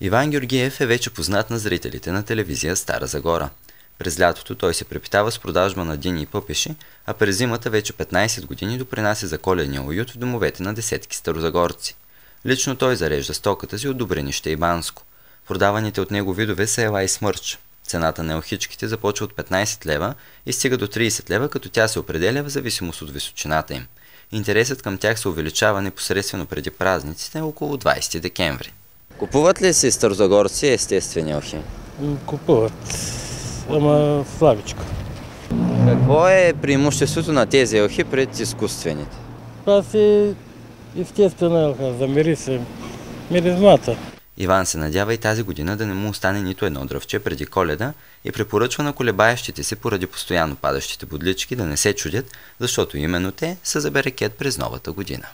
Иван Георгиев е вече познат на зрителите на телевизия Стара Загора. През лятото той се препитава с продажба на дини и пъпеши, а през зимата вече 15 години допринася за коледния уют в домовете на десетки старозагорци. Лично той зарежда стоката си от Добренище и Банско. Продаваните от него видове са ела и смърч. Цената на елхичките започва от 15 лева и стига до 30 лева, като тя се определя в зависимост от височината им. Интересът към тях се увеличава непосредствено преди празниците около 20 декември. Купуват ли си старозагорци естествени охи? Купуват, ама слабичко. Какво е преимуществото на тези елхи пред изкуствените? Това си естествена елха, се. миризмата. Иван се надява и тази година да не му остане нито едно дръвче преди коледа и препоръчва на колебаещите се поради постоянно падащите бодлички да не се чудят, защото именно те са за берекет през новата година.